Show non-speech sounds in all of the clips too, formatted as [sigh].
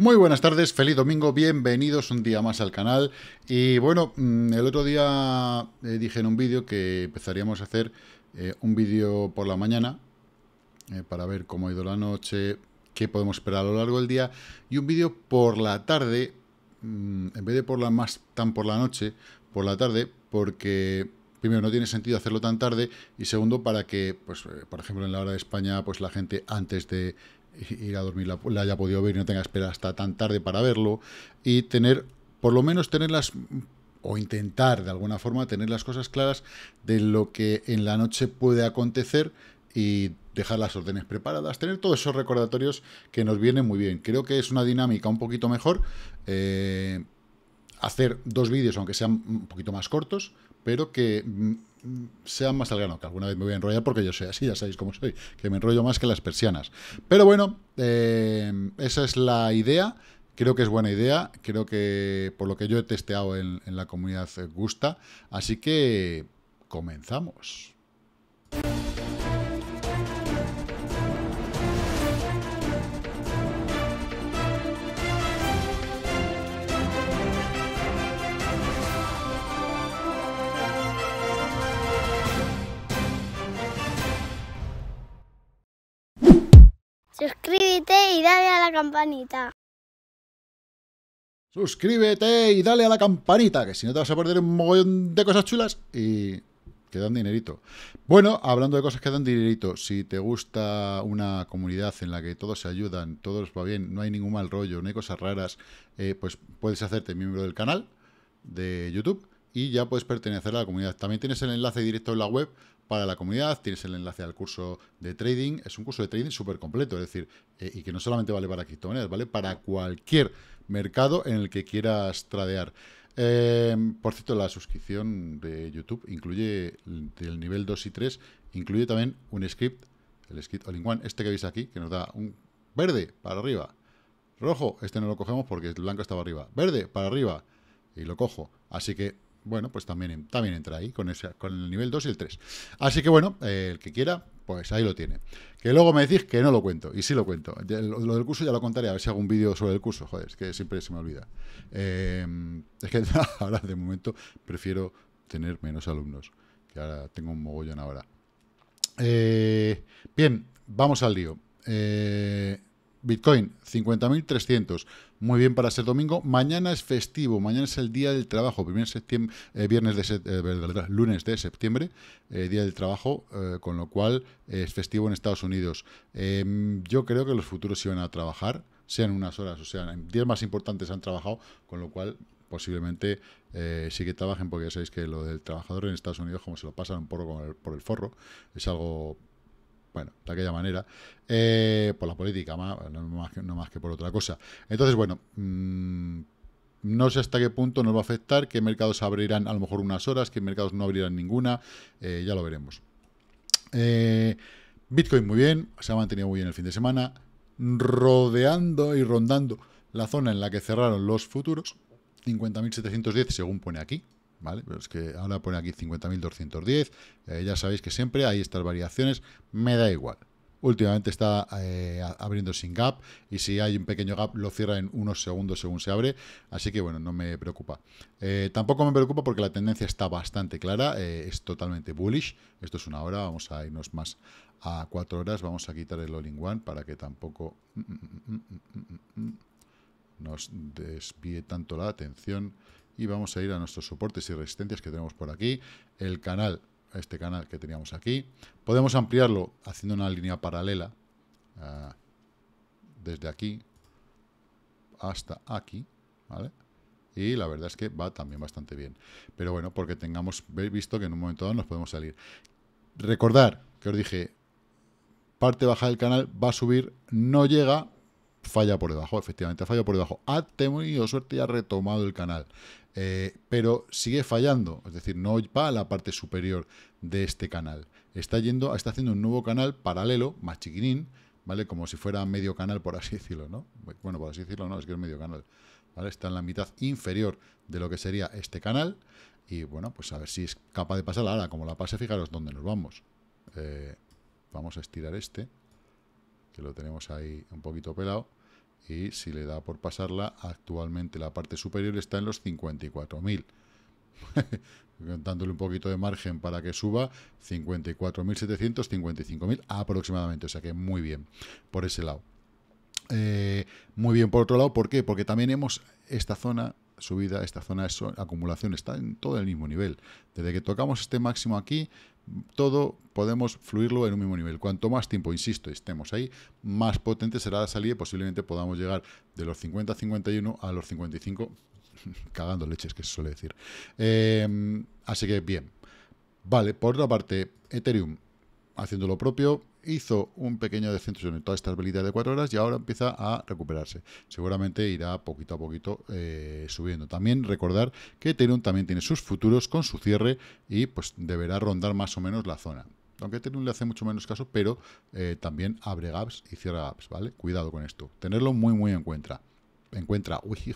Muy buenas tardes, feliz domingo, bienvenidos un día más al canal. Y bueno, mm, el otro día eh, dije en un vídeo que empezaríamos a hacer eh, un vídeo por la mañana eh, para ver cómo ha ido la noche, qué podemos esperar a lo largo del día, y un vídeo por la tarde, mm, en vez de por la más tan por la noche, por la tarde, porque primero no tiene sentido hacerlo tan tarde y segundo para que, pues, por ejemplo, en la hora de España, pues la gente antes de ir a dormir, la, haya podido ver y no tenga que esperar hasta tan tarde para verlo. Y tener, por lo menos tenerlas o intentar de alguna forma tener las cosas claras de lo que en la noche puede acontecer y dejar las órdenes preparadas, tener todos esos recordatorios que nos vienen muy bien. Creo que es una dinámica un poquito mejor eh, hacer dos vídeos, aunque sean un poquito más cortos, pero que mm, sea más al grano, que alguna vez me voy a enrollar porque yo soy así, ya sabéis cómo soy, que me enrollo más que las persianas. Pero bueno, eh, esa es la idea, creo que es buena idea, creo que por lo que yo he testeado en, en la comunidad gusta, así que comenzamos. Suscríbete y dale a la campanita. Suscríbete y dale a la campanita, que si no te vas a perder un mogollón de cosas chulas y que dan dinerito. Bueno, hablando de cosas que dan dinerito, si te gusta una comunidad en la que todos se ayudan, todos va bien, no hay ningún mal rollo, no hay cosas raras, eh, pues puedes hacerte miembro del canal de YouTube y ya puedes pertenecer a la comunidad. También tienes el enlace directo en la web para la comunidad, tienes el enlace al curso de trading, es un curso de trading súper completo, es decir, eh, y que no solamente vale para criptomonedas, vale para cualquier mercado en el que quieras tradear. Em, por cierto, la suscripción de YouTube incluye del nivel 2 y 3, incluye también un script, el script all in one, este que veis aquí, que nos da un verde para arriba, rojo, este no lo cogemos porque el blanco estaba arriba, verde para arriba, y lo cojo. Así que bueno, pues también, también entra ahí con, con el nivel 2 y el 3. Así que bueno, eh, el que quiera, pues ahí lo tiene. Que luego me decís que no lo cuento, y sí lo cuento. Lo, del curso ya lo contaré, a ver si hago un vídeo sobre el curso, joder, es que siempre se me olvida. Eh, es que [laughs] ahora de momento prefiero tener menos alumnos, que ahora tengo un mogollón ahora. Eh, bien, vamos al lío. Eh, Bitcoin, 50.300. Muy bien para ser domingo. Mañana es festivo, mañana es el día del trabajo, eh, viernes de septiembre eh, lunes de septiembre, eh, día del trabajo, con lo cual es festivo en Estados Unidos. Em, yo creo que los futuros iban a trabajar, sean unas horas, o sea, días más importantes han trabajado, con lo cual posiblemente sí que trabajen, porque ya sabéis que lo del trabajador en Estados Unidos, como se lo pasan por el forro, es algo bueno, de aquella manera, eh, por la política, no, más que, por otra cosa. Entonces, bueno, mm, no sé hasta qué punto nos va a afectar, qué mercados abrirán a lo mejor unas horas, qué mercados no abrirán ninguna, eh, ya lo veremos. Eh, Bitcoin muy bien, se ha mantenido muy bien el fin de semana, rodeando y rondando la zona en la que cerraron los futuros, 50.710 según pone aquí, ¿vale? es que ahora pone aquí 50.210, eh, ya sabéis que siempre hay estas variaciones, me da igual. Últimamente está eh, abriendo sin gap y si hay un pequeño gap lo cierra en unos segundos según se abre, así que bueno, no me preocupa. Eh, tampoco me preocupa porque la tendencia está bastante clara, es totalmente bullish, esto es una hora, vamos a irnos más a cuatro horas, vamos a quitar el all-in-one para que tampoco mm, mm, mm, nos desvíe tanto la atención y vamos a ir a nuestros soportes y resistencias que tenemos por aquí, el canal, este canal que teníamos aquí. Podemos ampliarlo haciendo una línea paralela ah, desde aquí hasta aquí, y la verdad es que va también bastante bien. Pero bueno, porque tengamos visto que en un momento dado nos podemos salir. Recordar que os dije, parte baja del canal va a subir, no llega, falla por debajo, efectivamente, falla por debajo. Ha ah, tenido suerte y ha retomado el canal. Eh, pero sigue fallando, es decir, no va a la parte superior de este canal. Está yendo, está haciendo un nuevo canal paralelo, más chiquinín, ¿vale? Como si fuera medio canal, por así decirlo, ¿no? Bueno, por así decirlo, no, es que es medio canal, ¿vale? Está en la mitad inferior de lo que sería este canal y, bueno, pues a ver si es capaz de pasar ahora. Como la pase, fijaros dónde nos vamos. Eh, vamos a estirar este, que lo tenemos ahí un poquito pelado y si le da por pasarla, actualmente la parte superior está en los 54.000. [laughs] dándole un poquito de margen para que suba 54.755.000 aproximadamente, o sea que muy bien por ese lado. Eh, muy bien por otro lado, ¿por qué? Porque también hemos esta zona subida, esta zona de acumulación está en todo el mismo nivel. Desde que tocamos este máximo aquí, todo podemos fluirlo en un mismo nivel. Cuanto más tiempo, insisto, estemos ahí, más potente será la salida y posiblemente podamos llegar de los 50 a 51 a los 55, [laughs] cagando leches, que se suele decir. Eh, así que bien. Vale, por otra parte, Ethereum haciendo lo propio, hizo un pequeño descenso en todas estas velitas de 4 horas y ahora empieza a recuperarse. Seguramente irá poquito a poquito eh, subiendo. También recordar que Ethereum también tiene sus futuros con su cierre y pues deberá rondar más o menos la zona. Aunque Ethereum le hace mucho menos caso, pero eh, también abre gaps y cierra gaps, ¿vale? Cuidado con esto. Tenerlo muy, muy en cuenta encuentra, [laughs] uy, [laughs]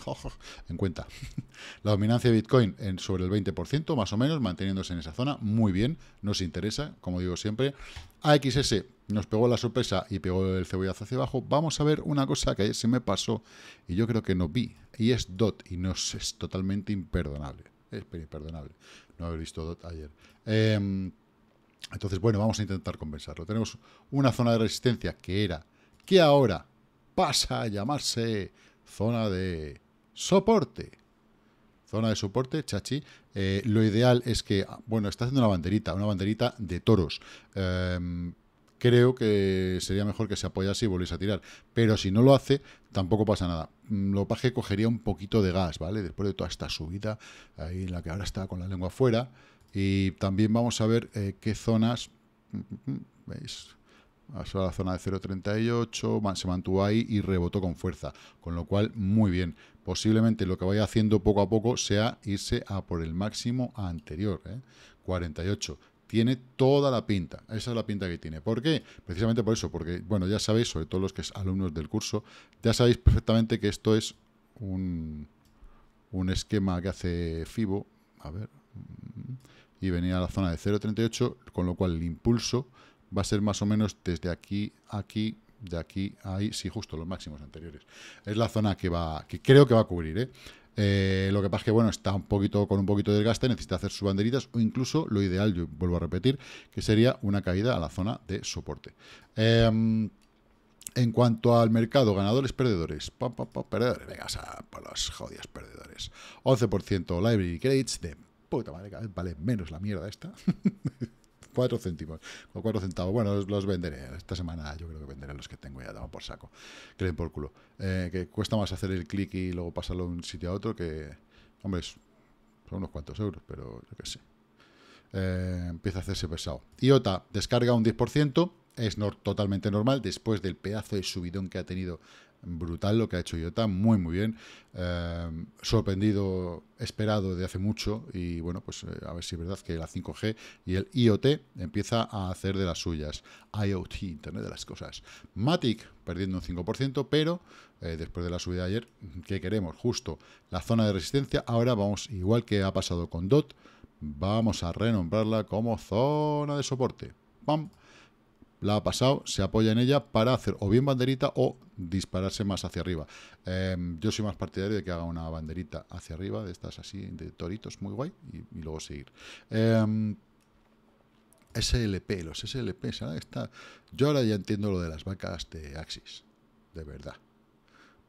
la dominancia de Bitcoin en sobre el 20%, más o menos, manteniéndose en esa zona. Muy bien, nos interesa, como digo siempre. AXS nos pegó la sorpresa y pegó el cebollazo hacia abajo. Vamos a ver una cosa que ayer se me pasó y yo creo que no vi. Y es DOT, y no es totalmente imperdonable. Es imperdonable no haber visto DOT ayer. Em, entonces, bueno, vamos a intentar compensarlo. Tenemos una zona de resistencia que era, que ahora pasa a llamarse zona de soporte. Zona de soporte, chachi. Eh, lo ideal es que, ah, bueno, está haciendo una banderita, una banderita de toros. Em, creo que sería mejor que se apoyase y volviese a tirar. Pero si no lo hace, tampoco pasa nada. Mm, lo paje cogería un poquito de gas, ¿vale? Después de toda esta subida, ahí en la que ahora está con la lengua afuera. Y también vamos a ver eh, qué zonas... Mm, mm, ¿Veis? a la zona de 0.38, se mantuvo ahí y rebotó con fuerza, con lo cual muy bien. Posiblemente lo que vaya haciendo poco a poco sea irse a por el máximo anterior, 48. ¿eh? Tiene toda la pinta, esa es la pinta que tiene. ¿Por qué? Precisamente por eso, porque, bueno, ya sabéis, sobre todo los que es alumnos del curso, ya sabéis perfectamente que esto es un, un esquema que hace FIBO, a ver, y venía a la zona de 0.38, con lo cual el impulso va a ser más o menos desde aquí, aquí, de aquí a ahí, sí, justo los máximos anteriores. Es la zona que va, que creo que va a cubrir, ¿eh? Eh, lo que pasa es que bueno, está un poquito con un poquito de desgaste, necesita hacer sus banderitas o incluso lo ideal, yo vuelvo a repetir, que sería una caída a la zona de soporte. Em, en cuanto al mercado, ganadores, perdedores. Pa, pa, pa, perdedores, venga, a por los jodidos perdedores. 11% Library credits de puta madre, vale menos la mierda esta. [laughs] 4 céntimos o 4 centavos. Bueno, los, venderé. Esta semana yo creo que venderé los que tengo ya, dado por saco. Creen por culo. Eh, que cuesta más hacer el clic y luego pasarlo de un sitio a otro que... Hombre, son unos cuantos euros, pero yo qué sé. Eh, empieza a hacerse pesado. IOTA descarga un 10%, es totalmente normal después del pedazo de subidón que ha tenido brutal lo que ha hecho Iota, muy muy bien, em, sorprendido, esperado de hace mucho y bueno, pues eh, a ver si es verdad que la 5G y el IoT empieza a hacer de las suyas, IoT, Internet de las Cosas. Matic perdiendo un 5%, pero eh, después de la subida ayer, ¿qué queremos? Justo la zona de resistencia, ahora vamos, igual que ha pasado con DOT, vamos a renombrarla como zona de soporte. ¡Pam! la ha pasado, se apoya en ella para hacer o bien banderita o dispararse más hacia arriba. Em, yo soy más partidario de que haga una banderita hacia arriba, de estas así, de toritos, muy guay, y, luego seguir. Em, SLP, los SLP, ¿sabes? yo ahora ya entiendo lo de las vacas de Axis, de verdad.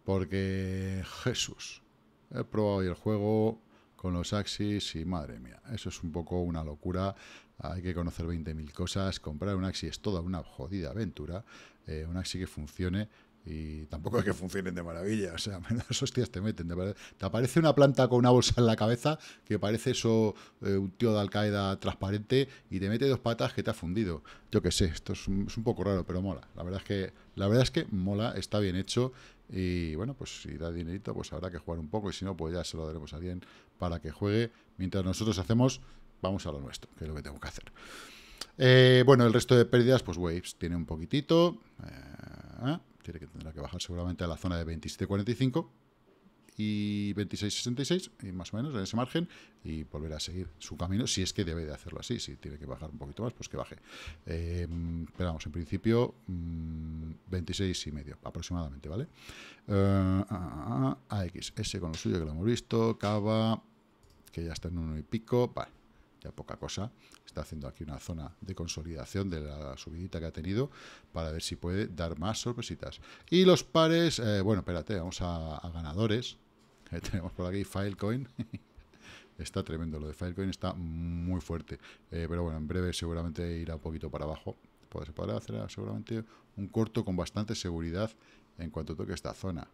Porque, Jesús, he probado el juego con los Axis y madre mía, eso es un poco una locura hay que conocer 20.000 cosas, comprar un Axi es toda una jodida aventura, eh, un Axi que funcione y tampoco es que funcionen de maravilla, o sea, [laughs] menos hostias te meten, te, aparece una planta con una bolsa en la cabeza que parece eso eh, un tío de Al-Qaeda transparente y te mete dos patas que te ha fundido. Yo qué sé, esto es un, es un, poco raro, pero mola. La verdad es que la verdad es que mola, está bien hecho y bueno, pues si da dinerito, pues habrá que jugar un poco y si no, pues ya se lo daremos a alguien para que juegue mientras nosotros hacemos vamos a lo nuestro, que es lo que tengo que hacer. Eh, bueno, el resto de pérdidas, pues Waves tiene un poquitito. Eh, ah, tiene que tendrá que bajar seguramente a la zona de 27.45 y 26.66, y más o menos en ese margen, y volver a seguir su camino, si es que debe de hacerlo así, si tiene que bajar un poquito más, pues que baje. Eh, pero vamos, en principio, 26 mm, y medio aproximadamente, ¿vale? AX, ah, ah, ese con lo suyo que lo hemos visto, Cava, que ya está en uno y pico, vale poca cosa, está haciendo aquí una zona de consolidación de la subidita que ha tenido para ver si puede dar más sorpresitas. Y los pares, eh, bueno, espérate, vamos a, ganadores, [laughs] tenemos por aquí Filecoin. [laughs] está tremendo lo de Filecoin, está muy fuerte. Eh, pero bueno, en breve seguramente irá un poquito para abajo. Se podrá hacer seguramente un corto con bastante seguridad en cuanto toque esta zona.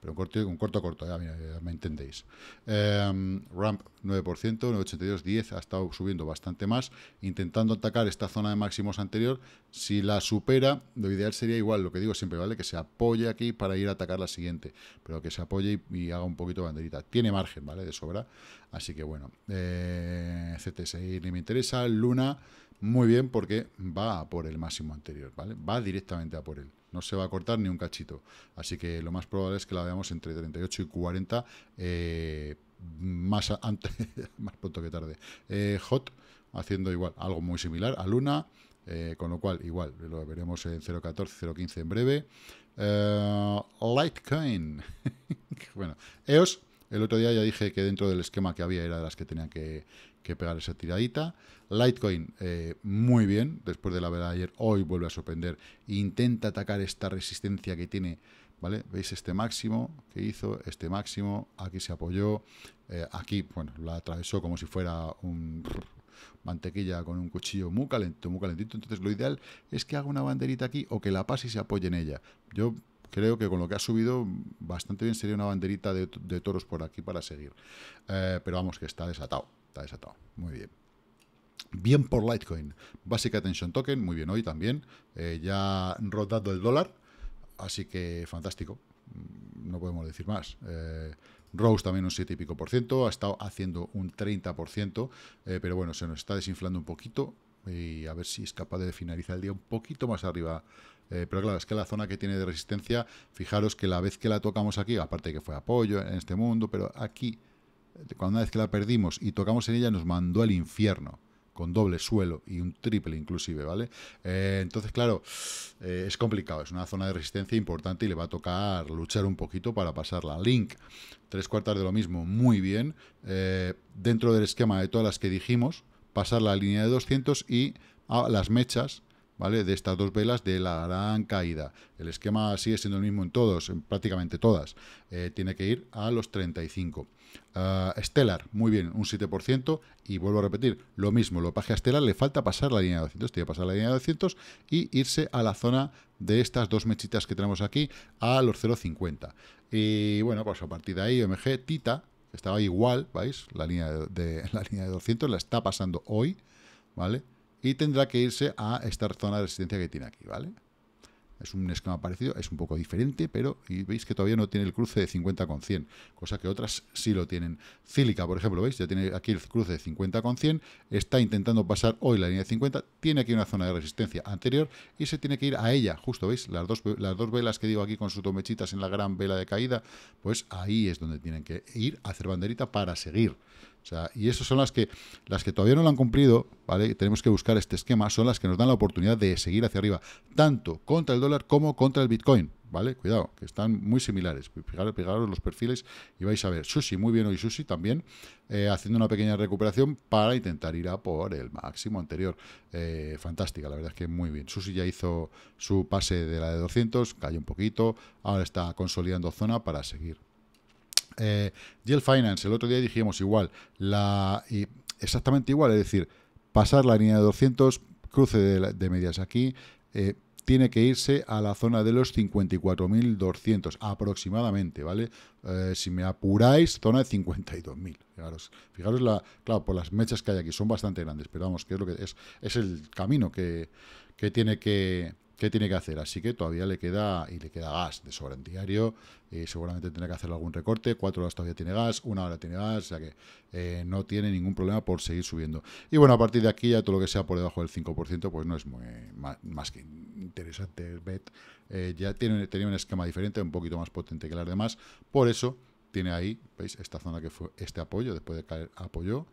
Pero un corto, a corto, ya, me entendéis. Eh, Ramp 9%, 982, 10, ha estado subiendo bastante más, intentando atacar esta zona de máximos anterior. Si la supera, lo ideal sería igual, lo que digo siempre, ¿vale? Que se apoye aquí para ir a atacar la siguiente, pero que se apoye y, haga un poquito de banderita. Tiene margen, ¿vale? De sobra. Así que bueno, eh, CTSI ni me interesa. Luna, muy bien, porque va a por el máximo anterior, ¿vale? Va directamente a por él no se va a cortar ni un cachito. Así que lo más probable es que la veamos entre 38 y 40, eh, más, antes, [laughs] más pronto que tarde. Eh, Hot haciendo igual, algo muy similar a Luna, eh, con lo cual igual lo veremos en 0.14, 0.15 en breve. Litecoin, [laughs] bueno, EOS, el otro día ya dije que dentro del esquema que había era de las que tenían que, que pegar esa tiradita. Litecoin, eh, muy bien, después de la verdad ayer, hoy vuelve a sorprender. Intenta atacar esta resistencia que tiene, ¿vale? ¿Veis este máximo que hizo? Este máximo, aquí se apoyó, eh, aquí, bueno, la atravesó como si fuera un mantequilla con un cuchillo muy calentito, muy calentito. Entonces lo ideal es que haga una banderita aquí o que la pase y se apoye en ella. Yo creo que con lo que ha subido bastante bien sería una banderita de, toros por aquí para seguir. Eh, pero vamos, que está desatado desatado. Muy bien. Bien por Litecoin. Basic Attention Token, muy bien hoy también. Eh, ya rodado el dólar. Así que fantástico. Mm, no podemos decir más. Eh, Rose también un 7 y pico por ciento. Ha estado haciendo un 30 por ciento. Eh, pero bueno, se nos está desinflando un poquito. Y a ver si es capaz de finalizar el día un poquito más arriba pero claro, es que la zona que tiene de resistencia, fijaros que la vez que la tocamos aquí, aparte que fue apoyo en este mundo, pero aquí cuando una vez que la perdimos y tocamos en ella, nos mandó al infierno con doble suelo y un triple inclusive, ¿vale? Eh, entonces, claro, eh, es complicado, es una zona de resistencia importante y le va a tocar luchar un poquito para pasarla. Link, tres cuartas de lo mismo, muy bien, eh, dentro del esquema de todas las que dijimos, pasar la línea de 200 y a las mechas ¿vale? De estas dos velas de la gran caída. El esquema sigue siendo el mismo en todos, en prácticamente todas. Eh, tiene que ir a los 35. Eh, Stellar, muy bien, un 7%. Y vuelvo a repetir, lo mismo, lo paje a Stellar le falta pasar la línea de 200. Tiene que pasar la línea de 200 y irse a la zona de estas dos mechitas que tenemos aquí a los 0,50. Y bueno, pues a partir de ahí, MG, Tita, estaba igual, ¿veis? La línea de, [laughs] la línea de 200 la está pasando hoy, ¿vale? y tendrá que irse a esta zona de resistencia que tiene aquí, ¿vale? Es un esquema parecido, es un poco diferente, pero y veis que todavía no tiene el cruce de 50 con 100, cosa que otras sí lo tienen. Cílica, por ejemplo, veis, ya tiene aquí el cruce de 50 con 100, está intentando pasar hoy la línea de 50, tiene aquí una zona de resistencia anterior y se tiene que ir a ella, justo, veis, las dos, las dos velas que digo aquí con sus tomechitas en la gran vela de caída, pues ahí es donde tienen que ir a hacer banderita para seguir y esas son las que, las que todavía no lo han cumplido, ¿vale? Tenemos que buscar este esquema, son las que nos dan la oportunidad de seguir hacia arriba, tanto contra el dólar como contra el Bitcoin, ¿vale? Cuidado, que están muy similares. Fijaros, los perfiles y vais a ver. Sushi, muy bien hoy Sushi también, eh, haciendo una pequeña recuperación para intentar ir a por el máximo anterior. Eh, fantástica, la verdad es que muy bien. Sushi ya hizo su pase de la de 200, cayó un poquito, ahora está consolidando zona para seguir eh, Finance, el otro día dijimos igual, la, y exactamente igual, es decir, pasar la línea de 200, cruce de, medias aquí, eh, tiene que irse a la zona de los 54.200 aproximadamente, ¿vale? Eh, si me apuráis, zona de 52.000. Fijaros, fijaros la, claro, por las mechas que hay aquí, son bastante grandes, pero vamos, que es lo que es, es el camino que tiene que, qué tiene que hacer. Así que todavía le queda y le queda gas de en Eh, seguramente tendrá que hacer algún recorte. Cuatro horas todavía tiene gas, una hora tiene gas, o sea que eh, no tiene ningún problema por seguir subiendo. Y bueno, a partir de aquí ya todo lo que sea por debajo del 5%, pues no es más, que interesante bet. Eh, ya tiene, tenía un esquema diferente, un poquito más potente que las demás. Por eso tiene ahí, ¿veis? Esta zona que fue este apoyo, después de caer apoyó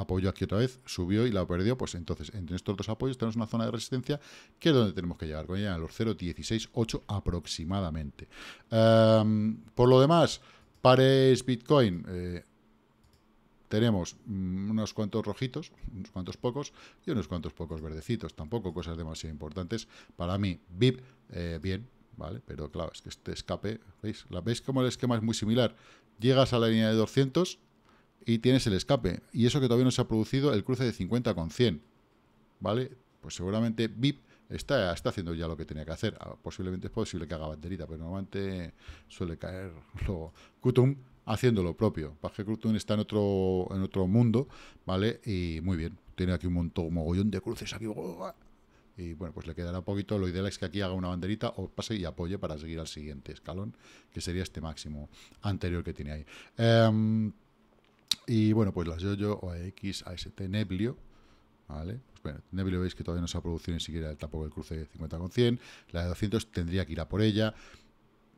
apoyó aquí otra vez, subió y la perdió, pues entonces entre estos dos apoyos tenemos una zona de resistencia que es donde tenemos que llegar, con ella a los 0.168 aproximadamente. Em, por lo demás, pares Bitcoin... Eh, tenemos mm, unos cuantos rojitos, unos cuantos pocos y unos cuantos pocos verdecitos, tampoco cosas demasiado importantes. Para mí, VIP, eh, bien, ¿vale? Pero claro, es que este escape, ¿veis? ¿La, ¿Veis cómo el esquema es muy similar? Llegas a la línea de 200, y tienes el escape. Y eso que todavía no se ha producido, el cruce de 50 con 100. ¿Vale? Pues seguramente VIP está, está haciendo ya lo que tenía que hacer. Ah, posiblemente es posible que haga banderita, pero normalmente suele caer lo Kutum haciendo lo propio. porque Kutum está en otro, en otro mundo, ¿vale? Y muy bien. Tiene aquí un montón, mogollón de cruces aquí. Y bueno, pues le quedará poquito. Lo ideal es que aquí haga una banderita o pase y apoye para seguir al siguiente escalón, que sería este máximo anterior que tiene ahí. Em, y bueno, pues las Yoyo OAX AST Neblio, ¿vale? Pues bueno, Neblio veis que todavía no se ha producido ni siquiera tampoco el cruce de 50 con 100. La de 200 tendría que ir a por ella.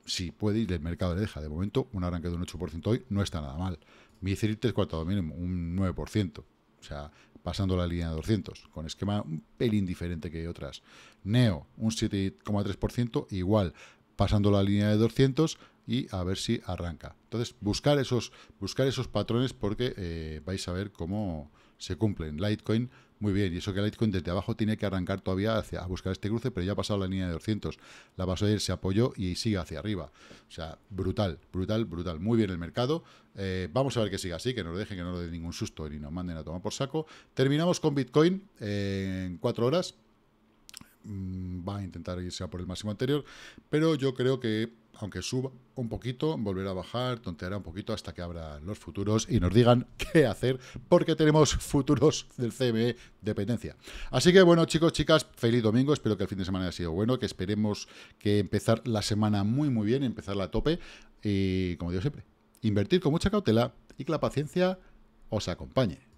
Si puede ir, el mercado le deja. De momento, un arranque de un 8% hoy no está nada mal. Mi es cuartado mínimo, un 9%. O sea, pasando la línea de 200, con esquema un pelín diferente que otras. Neo, un 7,3%, igual pasando la línea de 200 y a ver si arranca. Entonces, buscar esos, buscar esos patrones porque eh, vais a ver cómo se cumplen. Litecoin, muy bien, y eso que Litecoin desde abajo tiene que arrancar todavía hacia, a buscar este cruce, pero ya ha pasado la línea de 200. La pasó ayer, se apoyó y sigue hacia arriba. O sea, brutal, brutal, brutal. Muy bien el mercado. Eh, vamos a ver que siga así, que nos dejen, que no nos den ningún susto ni nos manden a tomar por saco. Terminamos con Bitcoin eh, en cuatro horas. Mm, va a intentar irse a por el máximo anterior, pero yo creo que aunque suba un poquito, volverá a bajar, tonteará un poquito hasta que abran los futuros y nos digan [laughs] qué hacer, porque tenemos futuros del CME dependencia. Así que bueno, chicos, chicas, feliz domingo, espero que el fin de semana haya sido bueno, que esperemos que empezar la semana muy muy bien, empezar a tope y como digo siempre, invertir con mucha cautela y que la paciencia os acompañe.